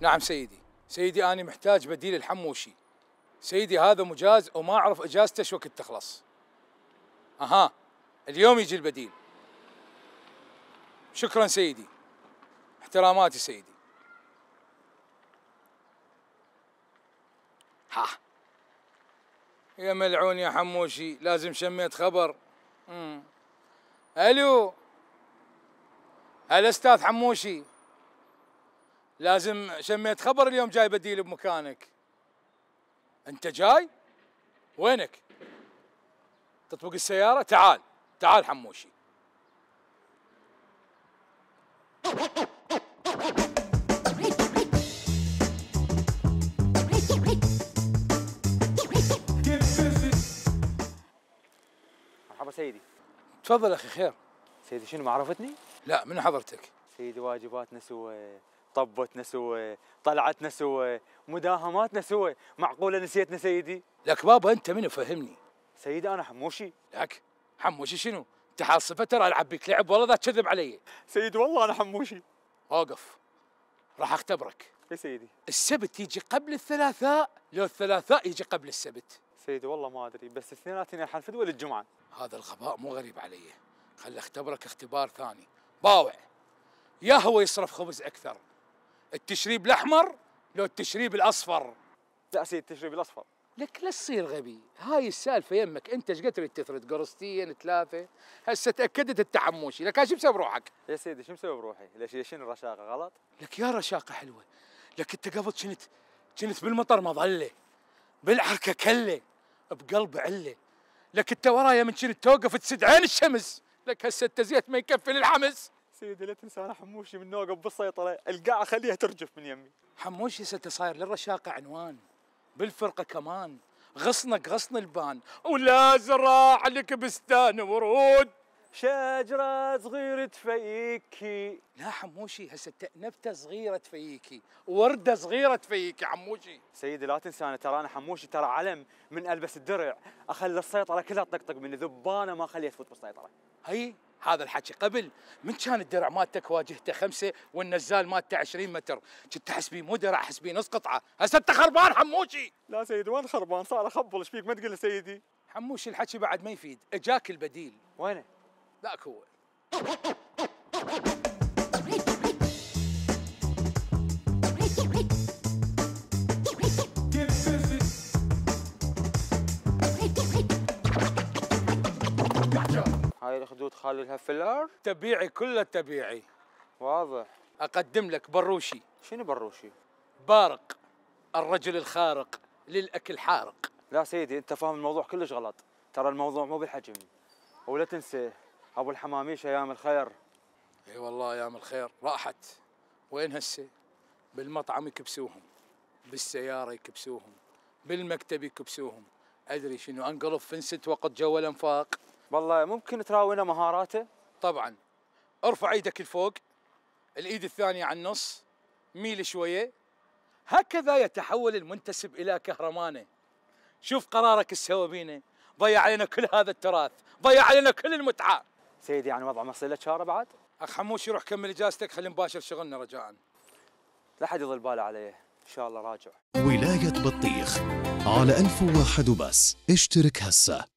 نعم سيدي سيدي أنا محتاج بديل الحموشي سيدي هذا مجاز وما أعرف إجازته شو وقت تخلص أها اليوم يجي البديل شكرا سيدي احتراماتي سيدي ها يا ملعون يا حموشي لازم شميت خبر مم. الو هلا استاذ حموشي لازم شميت خبر اليوم جاي بديل بمكانك انت جاي وينك تطبق السياره تعال تعال حموشي مرحبا سيدي تفضل اخي خير سيدي شنو ما عرفتني؟ لا من حضرتك سيدي واجباتنا سويت طبتنا سوا طلعتنا سوا مداهماتنا سوا معقولة نسيتنا سيدي لك بابا أنت منو فهمني سيدي أنا حموشي لك حموشي شنو انت حاصفه ترى العب بك لعب والله ذا تكذب علي سيدي والله انا حموشي اوقف راح اختبرك يا سيدي السبت يجي قبل الثلاثاء لو الثلاثاء يجي قبل السبت سيدي والله ما ادري بس اثنيناتنا الحنفذ ولا الجمعه هذا الغباء مو غريب علي خلي اختبرك اختبار ثاني باوع يا هو يصرف خبز اكثر التشريب الاحمر لو التشريب الاصفر لا سيدي التشريب الاصفر لك لا تصير غبي هاي السالفه يمك انت ايش قتل تفرد قرصتين ثلاثه هسه تاكدت التحمشي لك ايش مسوي بروحك يا سيدي شو مسوي بروحي ليش شنو الرشاقه غلط لك يا رشاقه حلوه لك انت قبل كنت كنت بالمطر مظله بالعركه كله بقلب عله لك انت ورايا من كنت توقف تسد عين الشمس لك هسه انت زيت ما يكفي للحمس سيدي لا تنسى انا حموشي من نوقف بالسيطره القاع اخليها ترجف من يمي حموشي صاير للرشاقه عنوان بالفرقه كمان غصنك غصن البان ولا زراع لك بستان ورود شجرة صغيرة تفيكي لا حموشي هسه نبتة صغيرة تفيكي وردة صغيرة تفيكي حموشي سيدي لا تنسى أنا ترى أنا حموشي ترى علم من ألبس الدرع أخلي السيطرة كلها تطقطق من ذبانة ما أخليها تفوت بالسيطرة هي هذا الحكي قبل من كان الدرع مالتك واجهته خمسة والنزال مالته عشرين متر كنت احس بيه مو درع احس بيه نص قطعة هسه انت خربان حموشي لا سيدي وين خربان صار اخبل ايش فيك ما تقول سيدي حموشي الحكي بعد ما يفيد اجاك البديل وينه؟ ذاك هو هاي الخدود في فيلر تبيعي كله تبيعي واضح اقدم لك بروشي شنو بروشي بارق الرجل الخارق للاكل حارق لا سيدي انت فاهم الموضوع كلش غلط ترى الموضوع مو بالحجم ولا تنسى ابو الحماميش ايام الخير اي والله ايام الخير راحت وين هسه بالمطعم يكبسوهم بالسياره يكبسوهم بالمكتب يكبسوهم ادري شنو انقلب فنست وقت جو الانفاق والله ممكن تراوينا مهاراته؟ طبعا ارفع ايدك لفوق الايد الثانيه على النص ميل شويه هكذا يتحول المنتسب الى كهرمانه شوف قرارك السوابينه بينا ضيع علينا كل هذا التراث ضيع علينا كل المتعه سيدي يعني وضع مغسله شاره بعد اخ حموش روح كمل اجازتك خلينا نباشر شغلنا رجاء لا حد يضل باله عليه ان شاء الله راجع ولايه بطيخ على 1001 وبس اشترك هسه